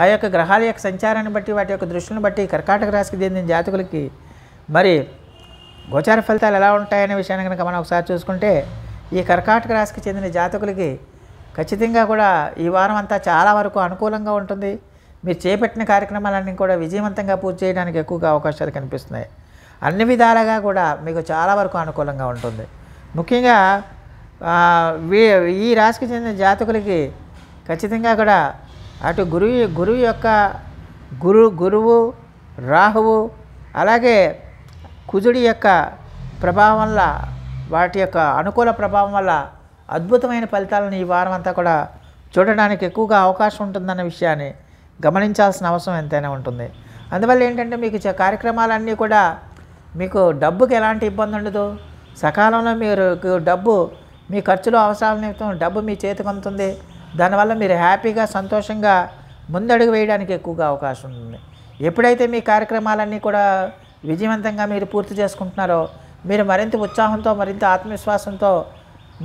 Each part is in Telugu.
ఆ యొక్క గ్రహాల యొక్క సంచారాన్ని బట్టి వాటి యొక్క దృష్టిని బట్టి కర్కాటక రాశికి చెందిన జాతకులకి మరి గోచార ఫలితాలు ఎలా ఉంటాయనే విషయాన్ని కనుక మనం ఒకసారి చూసుకుంటే ఈ కర్కాటక రాశికి చెందిన జాతకులకి ఖచ్చితంగా కూడా ఈ వారం అంతా చాలా వరకు అనుకూలంగా ఉంటుంది మీరు చేపట్టిన కార్యక్రమాలన్నీ కూడా విజయవంతంగా పూర్తి చేయడానికి ఎక్కువగా అవకాశాలు కనిపిస్తున్నాయి అన్ని విధాలుగా కూడా మీకు చాలా వరకు అనుకూలంగా ఉంటుంది ముఖ్యంగా ఈ రాశికి చెందిన జాతకులకి ఖచ్చితంగా కూడా అటు గురువు గురువు యొక్క గురు గురువు రాహువు అలాగే కుజుడి యొక్క ప్రభావం వల్ల వాటి యొక్క అనుకూల ప్రభావం వల్ల అద్భుతమైన ఫలితాలను ఈ వారం అంతా కూడా చూడడానికి ఎక్కువగా అవకాశం ఉంటుందన్న విషయాన్ని గమనించాల్సిన అవసరం ఎంతైనా ఉంటుంది అందువల్ల ఏంటంటే మీకు కార్యక్రమాలన్నీ కూడా మీకు డబ్బుకి ఎలాంటి ఇబ్బంది ఉండదు సకాలంలో మీరు డబ్బు మీ ఖర్చులు అవసరాల నిమిత్తం డబ్బు మీ చేతికి అందుతుంది దానివల్ల మీరు హ్యాపీగా సంతోషంగా ముందడుగు వేయడానికి ఎక్కువగా అవకాశం ఉంటుంది ఎప్పుడైతే మీ కార్యక్రమాలన్నీ కూడా విజయవంతంగా మీరు పూర్తి చేసుకుంటున్నారో మీరు మరింత ఉత్సాహంతో మరింత ఆత్మవిశ్వాసంతో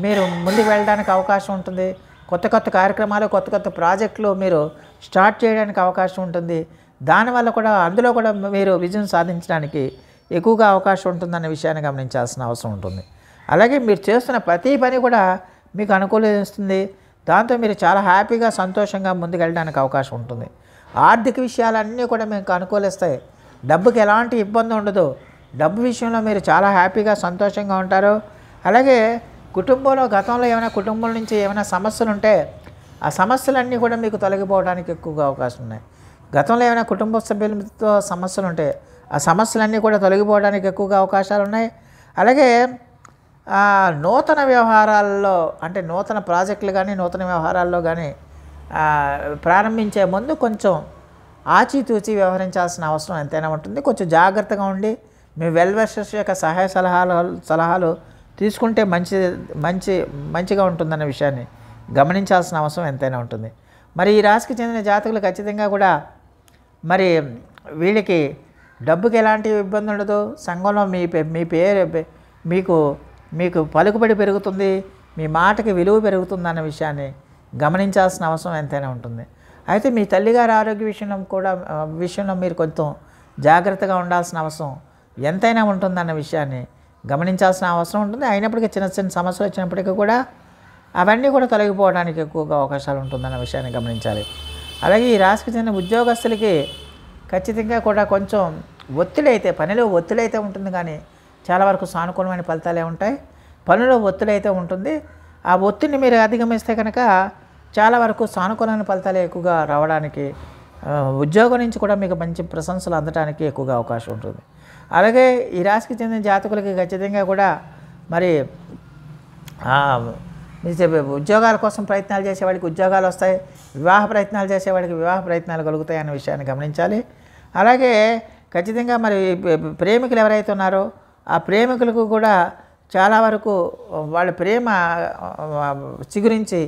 మీరు ముందుకు వెళ్ళడానికి అవకాశం ఉంటుంది కొత్త కొత్త కార్యక్రమాలు కొత్త కొత్త ప్రాజెక్టులు మీరు స్టార్ట్ చేయడానికి అవకాశం ఉంటుంది దానివల్ల కూడా అందులో కూడా మీరు విజయం సాధించడానికి ఎక్కువగా అవకాశం ఉంటుందన్న విషయాన్ని గమనించాల్సిన అవసరం ఉంటుంది అలాగే మీరు చేస్తున్న ప్రతి పని కూడా మీకు అనుకూలిస్తుంది దాంతో మీరు చాలా హ్యాపీగా సంతోషంగా ముందుకెళ్ళడానికి అవకాశం ఉంటుంది ఆర్థిక విషయాలన్నీ కూడా మీకు అనుకూలిస్తాయి డబ్బుకి ఎలాంటి ఇబ్బంది ఉండదు డబ్బు విషయంలో మీరు చాలా హ్యాపీగా సంతోషంగా ఉంటారు అలాగే కుటుంబంలో గతంలో ఏమైనా కుటుంబం నుంచి ఏమైనా సమస్యలు ఉంటే ఆ సమస్యలన్నీ కూడా మీకు తొలగిపోవడానికి ఎక్కువగా అవకాశం ఉన్నాయి గతంలో ఏమైనా కుటుంబ సభ్యులతో సమస్యలు ఉంటే ఆ సమస్యలన్నీ కూడా తొలగిపోవడానికి ఎక్కువగా అవకాశాలు ఉన్నాయి అలాగే నూతన వ్యవహారాల్లో అంటే నూతన ప్రాజెక్టులు కానీ నూతన వ్యవహారాల్లో కానీ ప్రారంభించే ముందు కొంచెం ఆచితూచి వ్యవహరించాల్సిన అవసరం ఎంతైనా ఉంటుంది కొంచెం జాగ్రత్తగా ఉండి మీ వెల్వెషర్స్ యొక్క సహాయ సలహాలు సలహాలు తీసుకుంటే మంచి మంచి మంచిగా ఉంటుందన్న విషయాన్ని గమనించాల్సిన అవసరం ఎంతైనా ఉంటుంది మరి ఈ రాశికి చెందిన జాతకులు ఖచ్చితంగా కూడా మరి వీళ్ళకి డబ్బుకి ఎలాంటి ఇబ్బంది ఉండదు సంఘంలో మీ మీ పేరు మీకు మీకు పలుకుబడి పెరుగుతుంది మీ మాటకి విలువ పెరుగుతుంది అన్న విషయాన్ని గమనించాల్సిన అవసరం ఎంతైనా ఉంటుంది అయితే మీ తల్లిగారి ఆరోగ్య విషయంలో కూడా విషయంలో మీరు కొంచెం జాగ్రత్తగా ఉండాల్సిన అవసరం ఎంతైనా ఉంటుందన్న విషయాన్ని గమనించాల్సిన అవసరం ఉంటుంది అయినప్పటికీ చిన్న చిన్న సమస్యలు వచ్చినప్పటికీ కూడా అవన్నీ కూడా తొలగిపోవడానికి ఎక్కువగా అవకాశాలు ఉంటుందన్న విషయాన్ని గమనించాలి అలాగే ఈ రాశికి చెందిన ఉద్యోగస్తులకి ఖచ్చితంగా కూడా కొంచెం ఒత్తిడి అయితే పనిలో ఒత్తిడి అయితే ఉంటుంది కానీ చాలా వరకు సానుకూలమైన ఫలితాలే ఉంటాయి పనిలో ఒత్తిడి అయితే ఉంటుంది ఆ ఒత్తిడిని మీరు అధిగమిస్తే కనుక చాలా వరకు సానుకూలమైన ఫలితాలే ఎక్కువగా రావడానికి ఉద్యోగం నుంచి కూడా మీకు మంచి ప్రశంసలు అందడానికి ఎక్కువగా అవకాశం ఉంటుంది అలాగే ఈ రాశికి చెందిన జాతకులకి ఖచ్చితంగా కూడా మరి ఉద్యోగాల కోసం ప్రయత్నాలు చేసేవాడికి ఉద్యోగాలు వస్తాయి వివాహ ప్రయత్నాలు చేసేవాడికి వివాహ ప్రయత్నాలు కలుగుతాయి అనే విషయాన్ని గమనించాలి అలాగే ఖచ్చితంగా మరి ప్రేమికులు ఎవరైతే ఉన్నారో ఆ ప్రేమికులకు కూడా చాలా వరకు వాళ్ళ ప్రేమ చిగురించి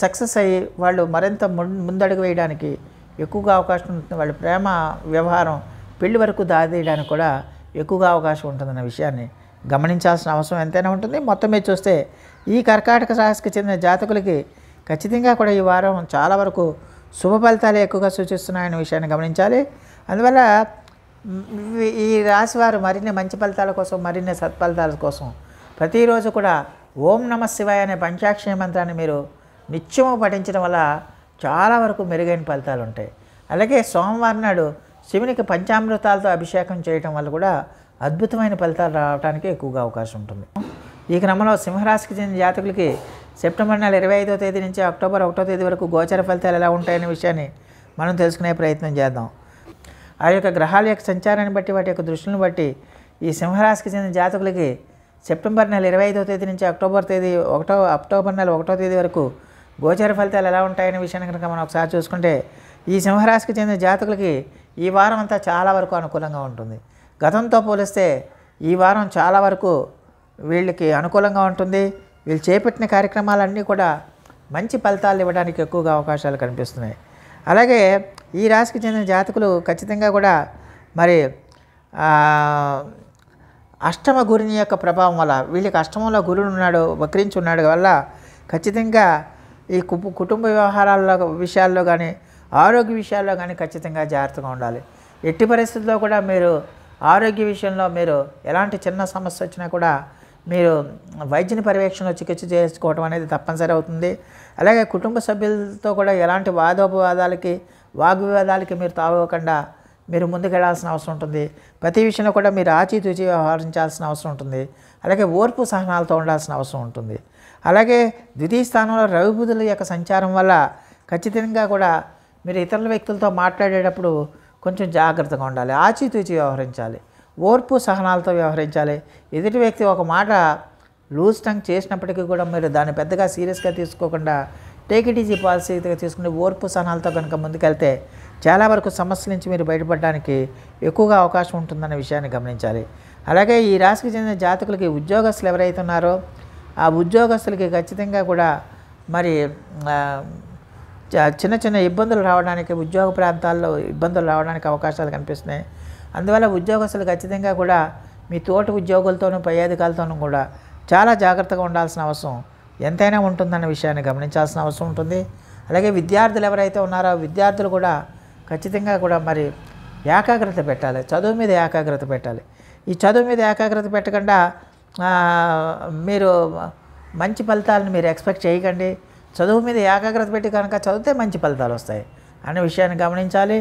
సక్సెస్ అయ్యి వాళ్ళు మరింత ముందడుగు వేయడానికి ఎక్కువగా అవకాశం ఉంటుంది వాళ్ళ ప్రేమ వ్యవహారం పెళ్లి వరకు దారితీయడానికి కూడా ఎక్కువగా అవకాశం ఉంటుందన్న విషయాన్ని గమనించాల్సిన అవసరం ఎంతైనా ఉంటుంది మొత్తం మీద చూస్తే ఈ కర్కాటక రాశికి చెందిన జాతకులకి ఖచ్చితంగా కూడా ఈ వారం చాలా వరకు శుభ ఫలితాలే ఎక్కువగా సూచిస్తున్నాయనే విషయాన్ని గమనించాలి అందువల్ల ఈ రాశివారు మరిన్ని మంచి ఫలితాల కోసం మరిన్ని సత్ఫలితాల కోసం ప్రతిరోజు కూడా ఓం నమ శివాయ అనే పంచాక్షరి మంత్రాన్ని మీరు నిత్యము పఠించడం వల్ల చాలా వరకు మెరుగైన ఫలితాలు ఉంటాయి అలాగే సోమవారం నాడు శివునికి పంచామృతాలతో అభిషేకం చేయటం వల్ల కూడా అద్భుతమైన ఫలితాలు రావడానికి ఎక్కువగా అవకాశం ఉంటుంది ఈ క్రమంలో సింహరాశికి చెందిన జాతకులకి సెప్టెంబర్ నెల ఇరవై ఐదో తేదీ నుంచి అక్టోబర్ ఒకటో తేదీ వరకు గోచర ఫలితాలు ఎలా ఉంటాయనే విషయాన్ని మనం తెలుసుకునే ప్రయత్నం చేద్దాం ఆ యొక్క గ్రహాల యొక్క సంచారాన్ని బట్టి వాటి యొక్క దృష్టిని బట్టి ఈ సింహరాశికి చెందిన జాతకులకి సెప్టెంబర్ నెల ఇరవై ఐదవ తేదీ నుంచి అక్టోబర్ తేదీ ఒకటో అక్టోబర్ నెల ఒకటో తేదీ వరకు గోచర ఫలితాలు ఎలా ఉంటాయనే విషయాన్ని కనుక మనం ఒకసారి చూసుకుంటే ఈ సింహరాశికి చెందిన జాతకులకి ఈ వారం అంతా చాలా వరకు అనుకూలంగా ఉంటుంది గతంతో పోలిస్తే ఈ వారం చాలా వరకు వీళ్ళకి అనుకూలంగా ఉంటుంది వీళ్ళు చేపట్టిన కార్యక్రమాలన్నీ కూడా మంచి ఫలితాలు ఇవ్వడానికి ఎక్కువగా అవకాశాలు కనిపిస్తున్నాయి అలాగే ఈ రాశికి చెందిన జాతకులు ఖచ్చితంగా కూడా మరి అష్టమ గురుని యొక్క ప్రభావం వల్ల వీళ్ళకి అష్టమంలో గురుడు ఉన్నాడు వక్రించి ఉన్నాడు వల్ల ఖచ్చితంగా ఈ కుటుంబ వ్యవహారాల్లో విషయాల్లో కానీ ఆరోగ్య విషయాల్లో కానీ ఖచ్చితంగా జాగ్రత్తగా ఉండాలి ఎట్టి పరిస్థితుల్లో కూడా మీరు ఆరోగ్య విషయంలో మీరు ఎలాంటి చిన్న సమస్య వచ్చినా కూడా మీరు వైద్యుని పర్యవేక్షణలో చికిత్స చేసుకోవడం అనేది తప్పనిసరి అవుతుంది అలాగే కుటుంబ సభ్యులతో కూడా ఎలాంటి వాదోపవాదాలకి వాగ్వివాదాలకి మీరు తావకుండా మీరు ముందుకెళ్లాల్సిన అవసరం ఉంటుంది ప్రతి విషయంలో కూడా మీరు ఆచితూచి వ్యవహరించాల్సిన అవసరం ఉంటుంది అలాగే ఓర్పు సహనాలతో ఉండాల్సిన అవసరం ఉంటుంది అలాగే ద్వితీయ స్థానంలో రవిబుధుల యొక్క సంచారం వల్ల ఖచ్చితంగా కూడా మీరు ఇతర వ్యక్తులతో మాట్లాడేటప్పుడు కొంచెం జాగ్రత్తగా ఉండాలి ఆచితూచి వ్యవహరించాలి ఓర్పు సహనాలతో వ్యవహరించాలి ఎదుటి వ్యక్తి ఒక మాట లూజ్ టంగ్ చేసినప్పటికీ కూడా మీరు దాన్ని పెద్దగా సీరియస్గా తీసుకోకుండా టేక్ ఇట్ ఈజీ పాలసీగా తీసుకుని ఓర్పు సహనాలతో కనుక ముందుకెళ్తే చాలా వరకు సమస్యల నుంచి మీరు బయటపడడానికి ఎక్కువగా అవకాశం ఉంటుందన్న విషయాన్ని గమనించాలి అలాగే ఈ రాశికి చెందిన జాతకులకి ఉద్యోగస్తులు ఎవరైతే ఉన్నారో ఆ ఉద్యోగస్తులకి ఖచ్చితంగా కూడా మరి చిన్న చిన్న ఇబ్బందులు రావడానికి ఉద్యోగ ప్రాంతాల్లో ఇబ్బందులు రావడానికి అవకాశాలు కనిపిస్తున్నాయి అందువల్ల ఉద్యోగస్తులు ఖచ్చితంగా కూడా మీ తోటి ఉద్యోగులతోనూ పై అధికారులతోనూ కూడా చాలా జాగ్రత్తగా ఉండాల్సిన అవసరం ఎంతైనా ఉంటుందన్న విషయాన్ని గమనించాల్సిన అవసరం ఉంటుంది అలాగే విద్యార్థులు ఎవరైతే ఉన్నారో విద్యార్థులు కూడా ఖచ్చితంగా కూడా మరి ఏకాగ్రత పెట్టాలి చదువు మీద ఏకాగ్రత పెట్టాలి ఈ చదువు మీద ఏకాగ్రత పెట్టకుండా మీరు మంచి ఫలితాలను మీరు ఎక్స్పెక్ట్ చేయకండి చదువు మీద ఏకాగ్రత పెట్టి కనుక చదివితే మంచి ఫలితాలు వస్తాయి అనే విషయాన్ని గమనించాలి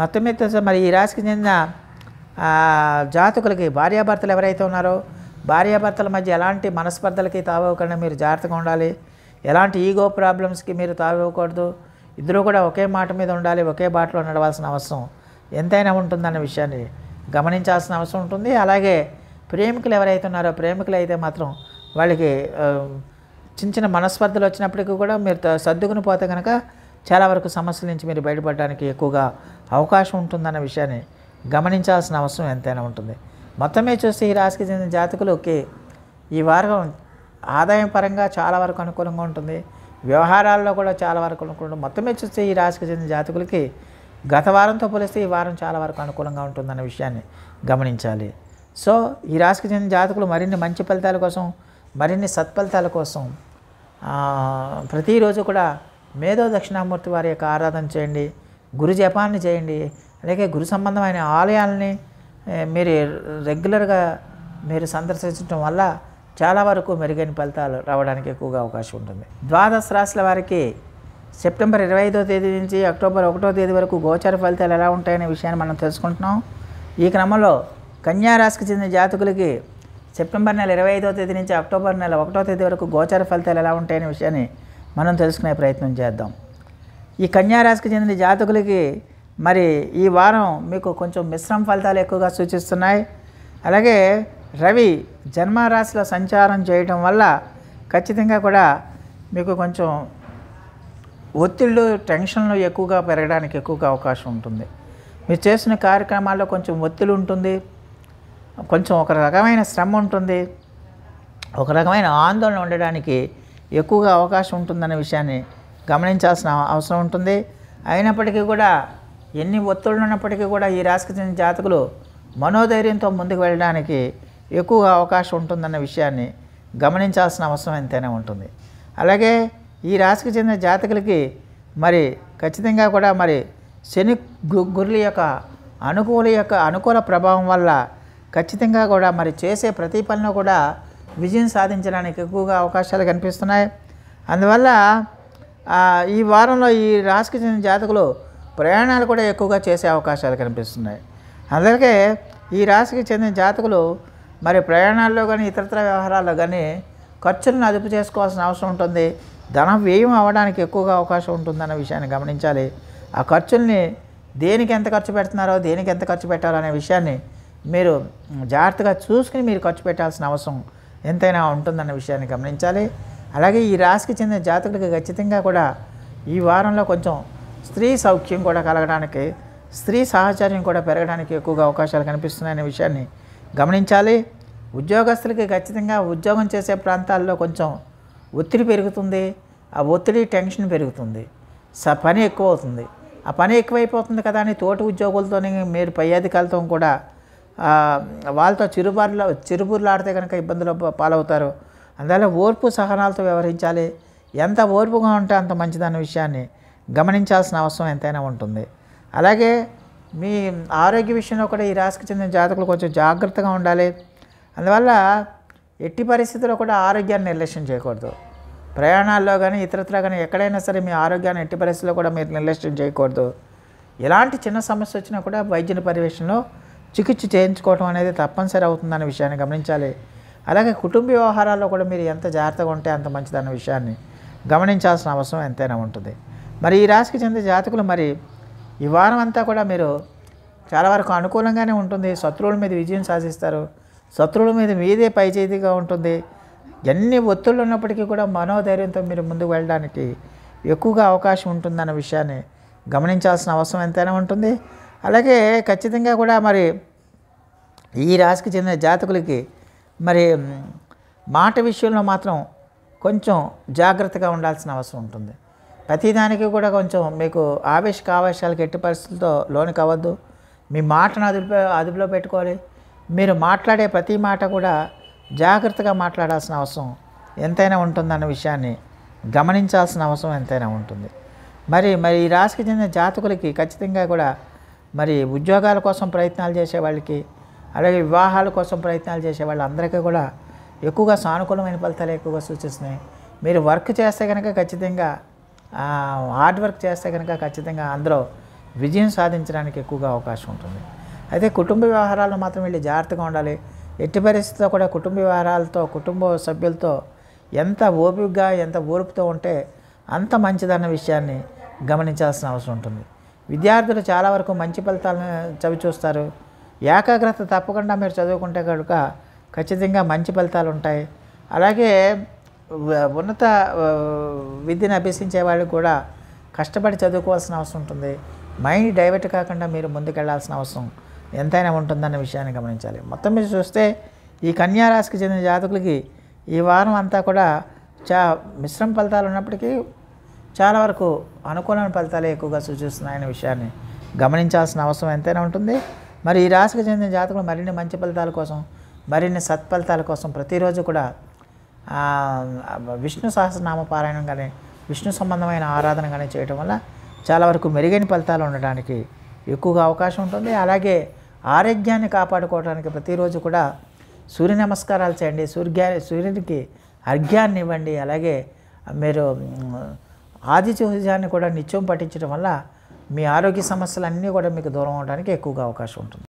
మొత్తం మీద మరి ఈ రాశికి చెందిన జాతకులకి భార్యాభర్తలు ఎవరైతే ఉన్నారో భార్యాభర్తల మధ్య ఎలాంటి మనస్పర్ధలకి తావకుండా మీరు జాగ్రత్తగా ఉండాలి ఎలాంటి ఈగో ప్రాబ్లమ్స్కి మీరు తావివ్వకూడదు ఇద్దరూ కూడా ఒకే మాట మీద ఉండాలి ఒకే బాటలో నడవాల్సిన అవసరం ఎంతైనా ఉంటుందన్న విషయాన్ని గమనించాల్సిన అవసరం ఉంటుంది అలాగే ప్రేమికులు ఎవరైతే ఉన్నారో ప్రేమికులు అయితే మాత్రం వాళ్ళకి చిన్న చిన్న మనస్పర్ధలు వచ్చినప్పటికీ కూడా మీరు సర్దుకుని పోతే కనుక చాలా వరకు సమస్యల నుంచి మీరు బయటపడడానికి ఎక్కువగా అవకాశం ఉంటుందన్న విషయాన్ని గమనించాల్సిన అవసరం ఎంతైనా ఉంటుంది మొత్తమే చూస్తే ఈ రాశికి చెందిన జాతకులు ఓకే ఈ వారం ఆదాయం పరంగా చాలా వరకు అనుకూలంగా ఉంటుంది వ్యవహారాల్లో కూడా చాలా వరకు అనుకూలంగా మొత్తమే చూస్తే ఈ రాశికి చెందిన జాతకులకి గత వారంతో పోలిస్తే ఈ వారం చాలా వరకు అనుకూలంగా ఉంటుందన్న విషయాన్ని గమనించాలి సో ఈ రాశికి చెందిన జాతకులు మరిన్ని మంచి ఫలితాల కోసం మరిన్ని సత్ఫలితాల కోసం ప్రతిరోజు కూడా మేధో దక్షిణామూర్తి వారి యొక్క ఆరాధన చేయండి గురు జపాన్ని చేయండి అలాగే గురు సంబంధమైన ఆలయాలని మీరు రెగ్యులర్గా మీరు సందర్శించడం వల్ల చాలా వరకు మెరుగైన ఫలితాలు రావడానికి ఎక్కువగా అవకాశం ఉంటుంది ద్వాదశ రాశుల వారికి సెప్టెంబర్ ఇరవై ఐదో తేదీ నుంచి అక్టోబర్ ఒకటో తేదీ వరకు గోచార ఫలితాలు ఎలా ఉంటాయనే విషయాన్ని మనం తెలుసుకుంటున్నాం ఈ క్రమంలో కన్యారాశికి చెందిన జాతకులకి సెప్టెంబర్ నెల ఇరవై ఐదో తేదీ నుంచి అక్టోబర్ నెల ఒకటో తేదీ వరకు గోచార ఫలితాలు ఎలా ఉంటాయనే విషయాన్ని మనం తెలుసుకునే ప్రయత్నం చేద్దాం ఈ కన్యారాశికి చెందిన జాతకులకి మరి ఈ వారం మీకు కొంచెం మిశ్రమ ఫలితాలు ఎక్కువగా సూచిస్తున్నాయి అలాగే రవి జన్మరాశిలో సంచారం చేయటం వల్ల ఖచ్చితంగా కూడా మీకు కొంచెం ఒత్తిళ్ళు టెన్షన్లు ఎక్కువగా పెరగడానికి ఎక్కువగా అవకాశం ఉంటుంది మీరు చేసిన కార్యక్రమాల్లో కొంచెం ఒత్తిడి ఉంటుంది కొంచెం ఒక రకమైన శ్రమ ఉంటుంది ఒక రకమైన ఆందోళన ఉండడానికి ఎక్కువగా అవకాశం ఉంటుందనే విషయాన్ని గమనించాల్సిన అవసరం ఉంటుంది అయినప్పటికీ కూడా ఎన్ని ఒత్తిళ్ళు ఉన్నప్పటికీ కూడా ఈ రాశికి చెందిన జాతకులు మనోధైర్యంతో ముందుకు వెళ్ళడానికి ఎక్కువగా అవకాశం ఉంటుందన్న విషయాన్ని గమనించాల్సిన అవసరం ఎంతైనా ఉంటుంది అలాగే ఈ రాశికి చెందిన జాతకులకి మరి ఖచ్చితంగా కూడా మరి శని గురుల యొక్క అనుకూల యొక్క అనుకూల ప్రభావం వల్ల ఖచ్చితంగా కూడా మరి చేసే ప్రతి పనిలో కూడా విజయం సాధించడానికి ఎక్కువగా అవకాశాలు కనిపిస్తున్నాయి అందువల్ల ఈ వారంలో ఈ రాశికి చెందిన జాతకులు ప్రయాణాలు కూడా ఎక్కువగా చేసే అవకాశాలు కనిపిస్తున్నాయి అందుకే ఈ రాశికి చెందిన జాతకులు మరి ప్రయాణాల్లో కానీ ఇతరత్ర వ్యవహారాల్లో కానీ ఖర్చులను అదుపు చేసుకోవాల్సిన అవసరం ఉంటుంది ధనం వ్యయం అవ్వడానికి ఎక్కువగా అవకాశం ఉంటుందన్న విషయాన్ని గమనించాలి ఆ ఖర్చుల్ని దేనికి ఎంత ఖర్చు పెడుతున్నారో దేనికి ఎంత ఖర్చు పెట్టాలో అనే విషయాన్ని మీరు జాగ్రత్తగా చూసుకుని మీరు ఖర్చు పెట్టాల్సిన అవసరం ఎంతైనా ఉంటుందన్న విషయాన్ని గమనించాలి అలాగే ఈ రాశికి చెందిన జాతకులకి ఖచ్చితంగా కూడా ఈ వారంలో కొంచెం స్త్రీ సౌఖ్యం కూడా కలగడానికి స్త్రీ సాహచర్యం కూడా పెరగడానికి ఎక్కువగా అవకాశాలు కనిపిస్తున్నాయనే విషయాన్ని గమనించాలి ఉద్యోగస్తులకి ఖచ్చితంగా ఉద్యోగం చేసే ప్రాంతాల్లో కొంచెం ఒత్తిడి పెరుగుతుంది ఆ ఒత్తిడి టెన్షన్ పెరుగుతుంది స పని ఎక్కువ అవుతుంది ఆ పని ఎక్కువైపోతుంది కదా అని తోటి ఉద్యోగులతో మీరు పై అధికారులతో కూడా వాళ్ళతో చిరుబార్లు చిరుబుర్లాడితే ఆడితే కనుక ఇబ్బందులు పాలవుతారు అందువల్ల ఓర్పు సహనాలతో వ్యవహరించాలి ఎంత ఓర్పుగా ఉంటే అంత మంచిదన్న విషయాన్ని గమనించాల్సిన అవసరం ఎంతైనా ఉంటుంది అలాగే మీ ఆరోగ్య విషయంలో కూడా ఈ రాశికి చెందిన జాతకులు కొంచెం జాగ్రత్తగా ఉండాలి అందువల్ల ఎట్టి పరిస్థితుల్లో కూడా ఆరోగ్యాన్ని నిర్లక్ష్యం చేయకూడదు ప్రయాణాల్లో కానీ ఇతరత్ర కానీ ఎక్కడైనా సరే మీ ఆరోగ్యాన్ని ఎట్టి పరిస్థితుల్లో కూడా మీరు నిర్లక్ష్యం చేయకూడదు ఎలాంటి చిన్న సమస్య వచ్చినా కూడా వైద్యుని పర్యవేక్షణలో చికిత్స చేయించుకోవడం అనేది తప్పనిసరి అవుతుందనే విషయాన్ని గమనించాలి అలాగే కుటుంబ వ్యవహారాల్లో కూడా మీరు ఎంత జాగ్రత్తగా ఉంటే అంత మంచిదన్న విషయాన్ని గమనించాల్సిన అవసరం ఎంతైనా ఉంటుంది మరి ఈ రాశికి చెందిన జాతకులు మరి ఈ వారం అంతా కూడా మీరు చాలా వరకు అనుకూలంగానే ఉంటుంది శత్రువుల మీద విజయం సాధిస్తారు శత్రువుల మీద మీదే పైచేతిగా ఉంటుంది ఎన్ని ఒత్తిళ్ళు ఉన్నప్పటికీ కూడా మనోధైర్యంతో మీరు ముందుకు వెళ్ళడానికి ఎక్కువగా అవకాశం ఉంటుందన్న విషయాన్ని గమనించాల్సిన అవసరం ఎంతైనా ఉంటుంది అలాగే ఖచ్చితంగా కూడా మరి ఈ రాశికి చెందిన జాతకులకి మరి మాట విషయంలో మాత్రం కొంచెం జాగ్రత్తగా ఉండాల్సిన అవసరం ఉంటుంది ప్రతిదానికి కూడా కొంచెం మీకు ఆవేశ ఆవేశాలకు ఎట్టి పరిస్థితులతో లోనికి అవ్వద్దు మీ మాటను అదుపులో అదుపులో పెట్టుకోవాలి మీరు మాట్లాడే ప్రతి మాట కూడా జాగ్రత్తగా మాట్లాడాల్సిన అవసరం ఎంతైనా ఉంటుందన్న విషయాన్ని గమనించాల్సిన అవసరం ఎంతైనా ఉంటుంది మరి మరి ఈ రాశికి చెందిన జాతకులకి ఖచ్చితంగా కూడా మరి ఉద్యోగాల కోసం ప్రయత్నాలు చేసే వాళ్ళకి అలాగే వివాహాల కోసం ప్రయత్నాలు చేసే వాళ్ళందరికీ కూడా ఎక్కువగా సానుకూలమైన ఫలితాలు ఎక్కువగా సూచిస్తున్నాయి మీరు వర్క్ చేస్తే కనుక ఖచ్చితంగా హార్డ్ వర్క్ చేస్తే కనుక ఖచ్చితంగా అందులో విజయం సాధించడానికి ఎక్కువగా అవకాశం ఉంటుంది అయితే కుటుంబ వ్యవహారాలను మాత్రం వెళ్ళి జాగ్రత్తగా ఉండాలి ఎట్టి పరిస్థితిలో కూడా కుటుంబ వ్యవహారాలతో కుటుంబ సభ్యులతో ఎంత ఓపికగా ఎంత ఓర్పుతో ఉంటే అంత మంచిదన్న విషయాన్ని గమనించాల్సిన అవసరం ఉంటుంది విద్యార్థులు చాలా వరకు మంచి ఫలితాలను చవి చూస్తారు ఏకాగ్రత తప్పకుండా మీరు చదువుకుంటే కనుక ఖచ్చితంగా మంచి ఫలితాలు ఉంటాయి అలాగే ఉన్నత విద్యను అభ్యసించే వాళ్ళు కూడా కష్టపడి చదువుకోవాల్సిన అవసరం ఉంటుంది మైండ్ డైవర్ట్ కాకుండా మీరు ముందుకెళ్లాల్సిన అవసరం ఎంతైనా ఉంటుందన్న విషయాన్ని గమనించాలి మొత్తం మీద చూస్తే ఈ కన్యారాశికి చెందిన జాతకులకి ఈ వారం అంతా కూడా చా మిశ్రమ ఫలితాలు ఉన్నప్పటికీ చాలా వరకు అనుకూలమైన ఫలితాలే ఎక్కువగా సూచిస్తున్నాయనే విషయాన్ని గమనించాల్సిన అవసరం ఎంతైనా ఉంటుంది మరి ఈ రాశికి చెందిన జాతకులు మరిన్ని మంచి ఫలితాల కోసం మరిన్ని సత్ఫలితాల కోసం ప్రతిరోజు కూడా విష్ణు సహస్రనామ పారాయణం కానీ విష్ణు సంబంధమైన ఆరాధన కానీ చేయటం వల్ల చాలా వరకు మెరుగైన ఫలితాలు ఉండడానికి ఎక్కువగా అవకాశం ఉంటుంది అలాగే ఆరోగ్యాన్ని కాపాడుకోవడానికి ప్రతిరోజు కూడా సూర్య నమస్కారాలు చేయండి సూర్య సూర్యునికి అర్ఘ్యాన్ని ఇవ్వండి అలాగే మీరు ఆదిచూర్యాన్ని కూడా నిత్యం పఠించడం వల్ల మీ ఆరోగ్య సమస్యలన్నీ కూడా మీకు దూరం అవడానికి ఎక్కువగా అవకాశం ఉంటుంది